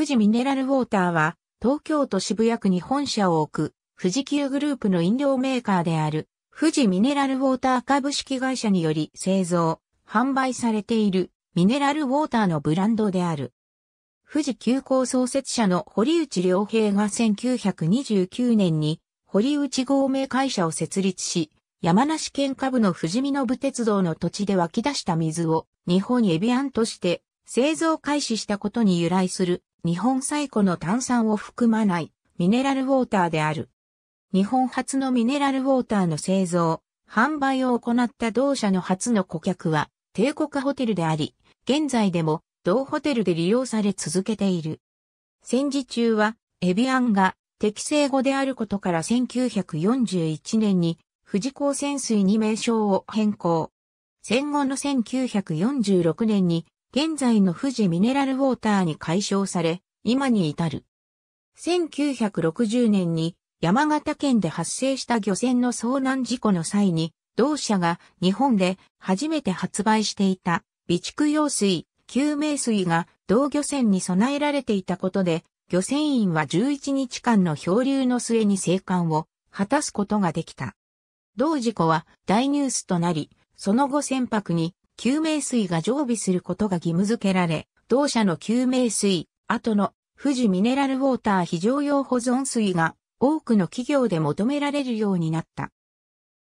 富士ミネラルウォーターは、東京都渋谷区に本社を置く、富士急グループの飲料メーカーである、富士ミネラルウォーター株式会社により製造、販売されている、ミネラルウォーターのブランドである。富士急行創設者の堀内良平が1929年に、堀内合名会社を設立し、山梨県下部の富士見部鉄道の土地で湧き出した水を日本エビアンとして製造開始したことに由来する日本最古の炭酸を含まないミネラルウォーターである。日本初のミネラルウォーターの製造、販売を行った同社の初の顧客は帝国ホテルであり、現在でも同ホテルで利用され続けている。戦時中はエビアンが適正語であることから1941年に富士港潜水に名称を変更。戦後の1946年に現在の富士ミネラルウォーターに解消され、今に至る。1960年に山形県で発生した漁船の遭難事故の際に、同社が日本で初めて発売していた備蓄用水、救命水が同漁船に備えられていたことで、漁船員は11日間の漂流の末に生還を果たすことができた。同事故は大ニュースとなり、その後船舶に救命水が常備することが義務付けられ、同社の救命水、後の富士ミネラルウォーター非常用保存水が多くの企業で求められるようになった。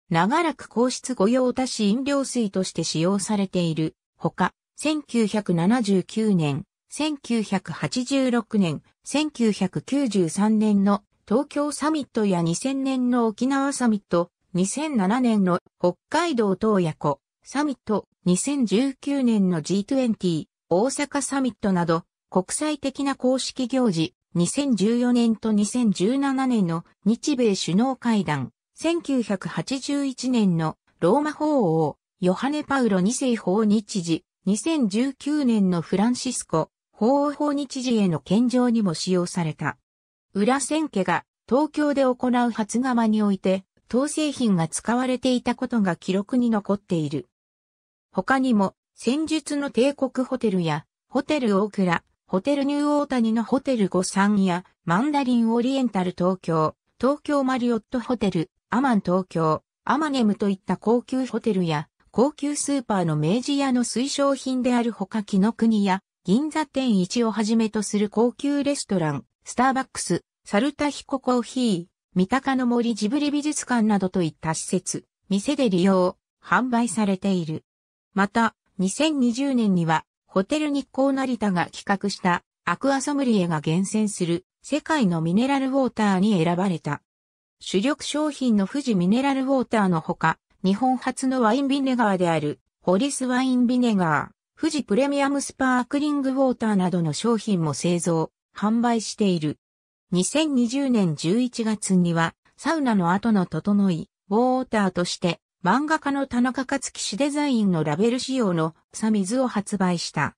長らく皇室御用達飲料水として使用されているほか、1979年、1986年、1993年の東京サミットや2000年の沖縄サミット、2007年の北海道東野湖、サミット、2019年の G20、大阪サミットなど、国際的な公式行事、2014年と2017年の日米首脳会談、1981年のローマ法王、ヨハネ・パウロ2世法日時、2019年のフランシスコ、法王法日時への献上にも使用された。裏千家が東京で行う初釜において、当製品が使われていたことが記録に残っている。他にも、戦術の帝国ホテルや、ホテル大倉、ホテルニューオータニのホテル53や、マンダリンオリエンタル東京、東京マリオットホテル、アマン東京、アマネムといった高級ホテルや、高級スーパーの明治屋の推奨品であるほか木の国や、銀座店一をはじめとする高級レストラン、スターバックス、サルタヒココーヒー、三鷹の森ジブリ美術館などといった施設、店で利用、販売されている。また、2020年には、ホテル日光成田が企画したアクアソムリエが厳選する世界のミネラルウォーターに選ばれた。主力商品の富士ミネラルウォーターのほか、日本初のワインビネガーである、ホリスワインビネガー、富士プレミアムスパークリングウォーターなどの商品も製造、販売している。2020年11月には、サウナの後の整い、ウォーターとして、漫画家の田中克樹氏デザインのラベル仕様の草水を発売した。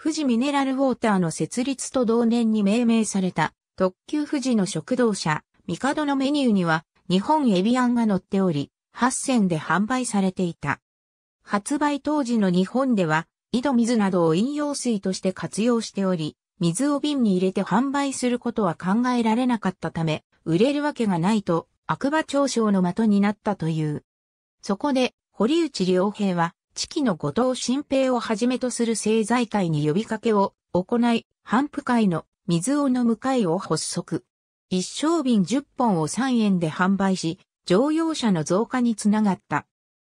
富士ミネラルウォーターの設立と同年に命名された特急富士の食堂車、帝のメニューには日本エビアンが載っており、8銭で販売されていた。発売当時の日本では、井戸水などを飲用水として活用しており、水を瓶に入れて販売することは考えられなかったため、売れるわけがないと、悪魔長賞の的になったという。そこで、堀内良平は、地域の後藤新平をはじめとする政財界に呼びかけを行い、反復会の水を飲む会を発足。一升瓶10本を3円で販売し、乗用車の増加につながった。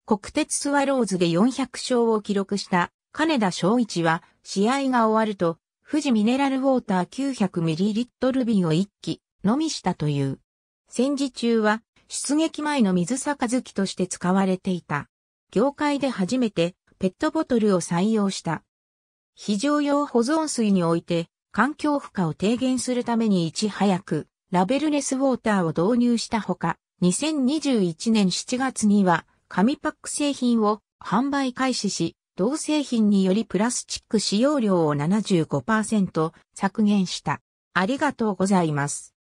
国鉄スワローズで400勝を記録した金田昭一は、試合が終わると、富士ミネラルウォーター 900ml 瓶を1機、のみしたという。戦時中は出撃前の水杯として使われていた。業界で初めてペットボトルを採用した。非常用保存水において環境負荷を低減するためにいち早くラベルレスウォーターを導入したほか、2021年7月には紙パック製品を販売開始し、同製品によりプラスチック使用量を75%削減した。ありがとうございます。